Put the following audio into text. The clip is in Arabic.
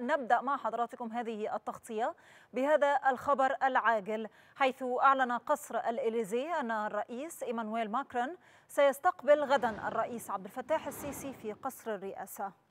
نبدأ مع حضراتكم هذه التغطية بهذا الخبر العاجل حيث أعلن قصر الإليزي أن الرئيس إيمانويل ماكرون سيستقبل غدا الرئيس عبد الفتاح السيسي في قصر الرئاسة